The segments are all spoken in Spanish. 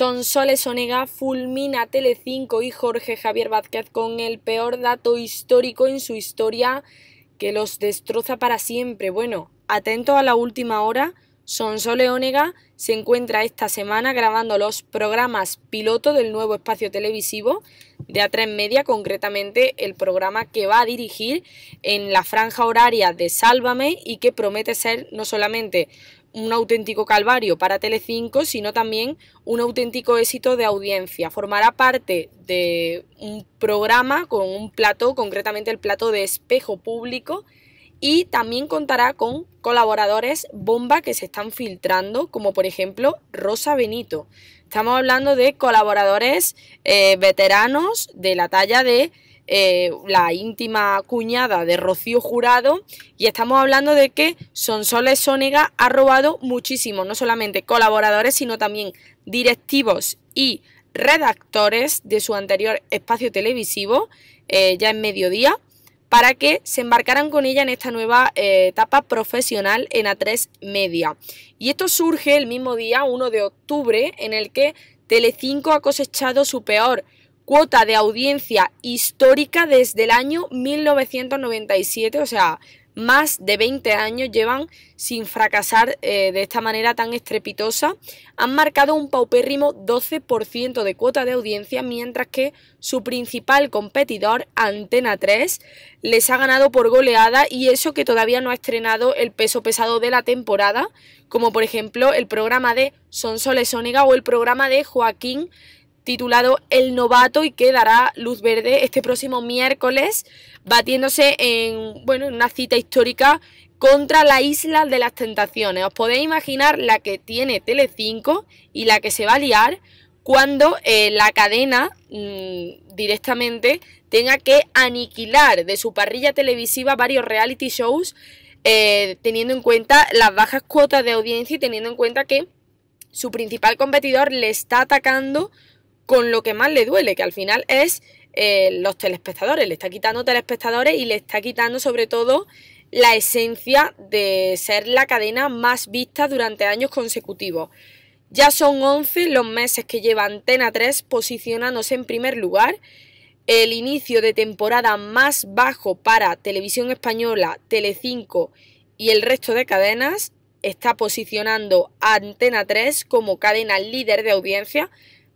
Sonsoles Onega fulmina Tele5 y Jorge Javier Vázquez con el peor dato histórico en su historia que los destroza para siempre. Bueno, atento a la última hora, Sonsoles Onega se encuentra esta semana grabando los programas piloto del nuevo espacio televisivo de A3 Media, concretamente el programa que va a dirigir en la franja horaria de Sálvame y que promete ser no solamente un auténtico calvario para Telecinco, sino también un auténtico éxito de audiencia. Formará parte de un programa con un plato, concretamente el plato de espejo público, y también contará con colaboradores bomba que se están filtrando, como por ejemplo Rosa Benito. Estamos hablando de colaboradores eh, veteranos de la talla de eh, la íntima cuñada de Rocío Jurado, y estamos hablando de que Sonsoles Sónega ha robado muchísimo, no solamente colaboradores, sino también directivos y redactores de su anterior espacio televisivo, eh, ya en mediodía, para que se embarcaran con ella en esta nueva eh, etapa profesional en A3 Media. Y esto surge el mismo día, 1 de octubre, en el que Telecinco ha cosechado su peor cuota de audiencia histórica desde el año 1997, o sea, más de 20 años llevan sin fracasar eh, de esta manera tan estrepitosa. Han marcado un paupérrimo 12% de cuota de audiencia, mientras que su principal competidor, Antena 3, les ha ganado por goleada y eso que todavía no ha estrenado el peso pesado de la temporada, como por ejemplo el programa de Sonsoles Sónica o el programa de Joaquín titulado El novato y que dará luz verde este próximo miércoles, batiéndose en bueno, una cita histórica contra la Isla de las Tentaciones. Os podéis imaginar la que tiene Telecinco y la que se va a liar cuando eh, la cadena mm, directamente tenga que aniquilar de su parrilla televisiva varios reality shows eh, teniendo en cuenta las bajas cuotas de audiencia y teniendo en cuenta que su principal competidor le está atacando con lo que más le duele, que al final es eh, los telespectadores. Le está quitando telespectadores y le está quitando sobre todo la esencia de ser la cadena más vista durante años consecutivos. Ya son 11 los meses que lleva Antena 3 posicionándose en primer lugar. El inicio de temporada más bajo para Televisión Española, Telecinco y el resto de cadenas está posicionando a Antena 3 como cadena líder de audiencia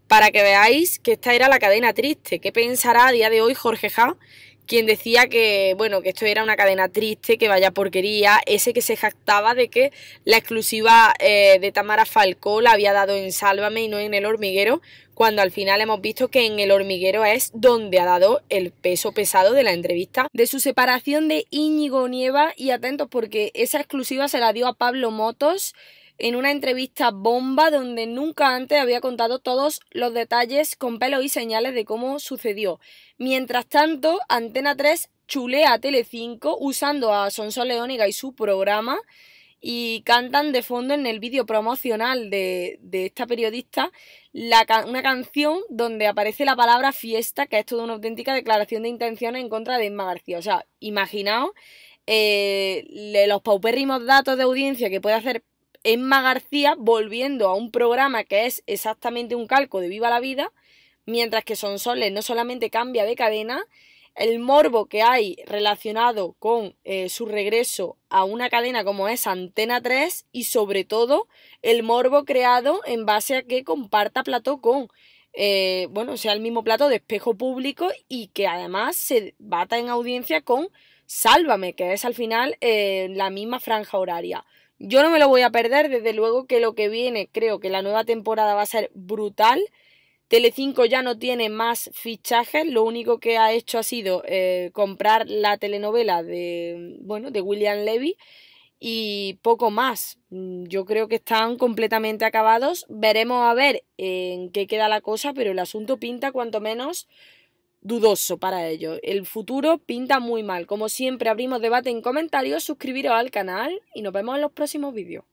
para que veáis que esta era la cadena triste. ¿Qué pensará a día de hoy Jorge Ja? Quien decía que, bueno, que esto era una cadena triste, que vaya porquería, ese que se jactaba de que la exclusiva eh, de Tamara Falcó la había dado en Sálvame y no en El Hormiguero, cuando al final hemos visto que en El Hormiguero es donde ha dado el peso pesado de la entrevista. De su separación de Íñigo Nieva, y atentos porque esa exclusiva se la dio a Pablo Motos, en una entrevista bomba donde nunca antes había contado todos los detalles con pelos y señales de cómo sucedió. Mientras tanto, Antena 3 chulea a Tele5 usando a Sonsol Leóniga y su programa y cantan de fondo en el vídeo promocional de, esta periodista una canción donde aparece la palabra fiesta, que es toda una auténtica declaración de intenciones en contra de Inma García. O sea, imaginaos eh, los paupérrimos datos de audiencia que puede hacer Emma García volviendo a un programa que es exactamente un calco de Viva la Vida, mientras que Sonsoles no solamente cambia de cadena, el morbo que hay relacionado con eh, su regreso a una cadena como es Antena 3 y sobre todo el morbo creado en base a que comparta plato con, eh, bueno, sea el mismo plato de espejo público y que además se bata en audiencia con Sálvame, que es al final eh, la misma franja horaria. Yo no me lo voy a perder, desde luego que lo que viene, creo que la nueva temporada va a ser brutal. Telecinco ya no tiene más fichajes, lo único que ha hecho ha sido eh, comprar la telenovela de, bueno, de William Levy y poco más. Yo creo que están completamente acabados. Veremos a ver en qué queda la cosa, pero el asunto pinta cuanto menos dudoso para ellos. El futuro pinta muy mal. Como siempre, abrimos debate en comentarios, suscribiros al canal y nos vemos en los próximos vídeos.